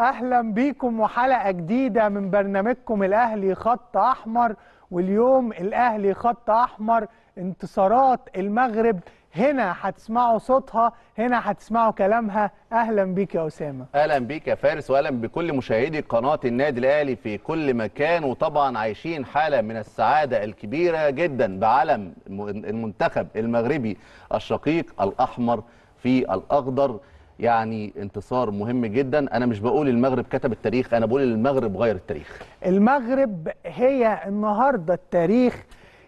اهلا بيكم وحلقه جديده من برنامجكم الاهلي خط احمر واليوم الاهلي خط احمر انتصارات المغرب هنا هتسمعوا صوتها هنا هتسمعوا كلامها اهلا بيك يا اسامه اهلا بيك يا فارس واهلا بكل مشاهدي قناه النادي الاهلي في كل مكان وطبعا عايشين حاله من السعاده الكبيره جدا بعلم المنتخب المغربي الشقيق الاحمر في الاخضر يعني انتصار مهم جدا انا مش بقول المغرب كتب التاريخ انا بقول المغرب غير التاريخ المغرب هي النهارده التاريخ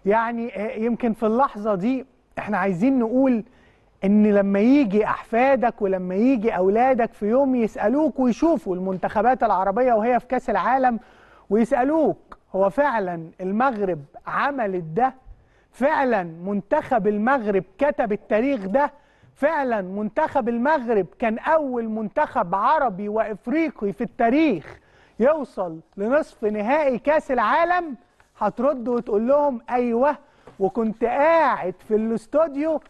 يعني يمكن في اللحظه دي احنا عايزين نقول ان لما يجي احفادك ولما يجي اولادك في يوم يسالوك ويشوفوا المنتخبات العربيه وهي في كاس العالم ويسالوك هو فعلا المغرب عملت ده فعلا منتخب المغرب كتب التاريخ ده فعلا منتخب المغرب كان أول منتخب عربي وإفريقي في التاريخ يوصل لنصف نهائي كاس العالم هترد وتقول لهم أيوه وكنت قاعد في الاستوديو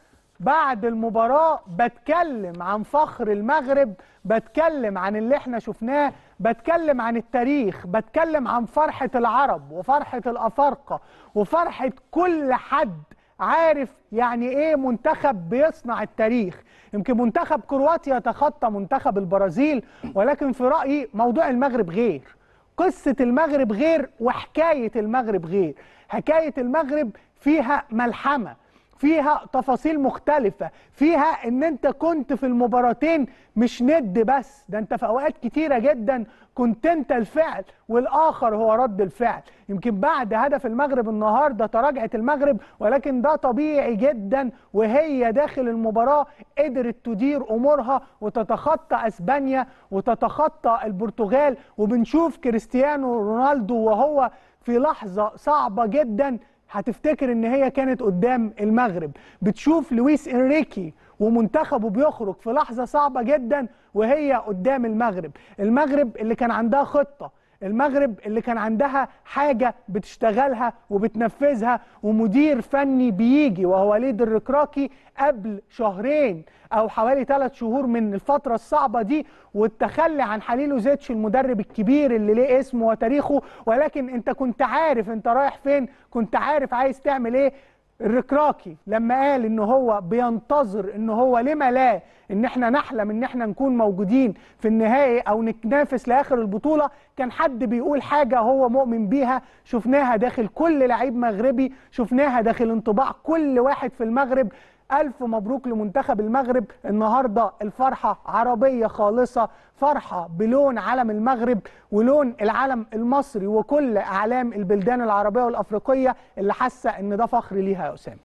بعد المباراة بتكلم عن فخر المغرب بتكلم عن اللي احنا شفناه بتكلم عن التاريخ بتكلم عن فرحة العرب وفرحة الأفارقة وفرحة كل حد عارف يعني ايه منتخب بيصنع التاريخ يمكن منتخب كرواتيا تخطى منتخب البرازيل ولكن في رايي موضوع المغرب غير قصه المغرب غير وحكايه المغرب غير حكايه المغرب فيها ملحمه فيها تفاصيل مختلفة فيها ان انت كنت في المباراتين مش ند بس ده انت في اوقات كتيرة جدا كنت انت الفعل والاخر هو رد الفعل يمكن بعد هدف المغرب النهاردة تراجعت المغرب ولكن ده طبيعي جدا وهي داخل المباراة قدرت تدير امورها وتتخطى اسبانيا وتتخطى البرتغال وبنشوف كريستيانو رونالدو وهو في لحظة صعبة جدا هتفتكر ان هي كانت قدام المغرب بتشوف لويس انريكي ومنتخبه بيخرج في لحظه صعبه جدا وهي قدام المغرب المغرب اللي كان عندها خطه المغرب اللي كان عندها حاجة بتشتغلها وبتنفذها ومدير فني بيجي وهو وليد الركراكي قبل شهرين أو حوالي ثلاث شهور من الفترة الصعبة دي والتخلي عن حليل وزيتش المدرب الكبير اللي ليه اسمه وتاريخه ولكن أنت كنت عارف أنت رايح فين كنت عارف عايز تعمل إيه الركراكي لما قال ان هو بينتظر ان هو لما لا ان احنا نحلم ان احنا نكون موجودين في النهائي او نتنافس لاخر البطوله كان حد بيقول حاجه هو مؤمن بيها شفناها داخل كل لعيب مغربي شفناها داخل انطباع كل واحد في المغرب الف مبروك لمنتخب المغرب النهارده الفرحه عربيه خالصه فرحه بلون علم المغرب ولون العلم المصري وكل اعلام البلدان العربيه والافريقيه اللي حاسه ان ده فخر ليها يا اسامه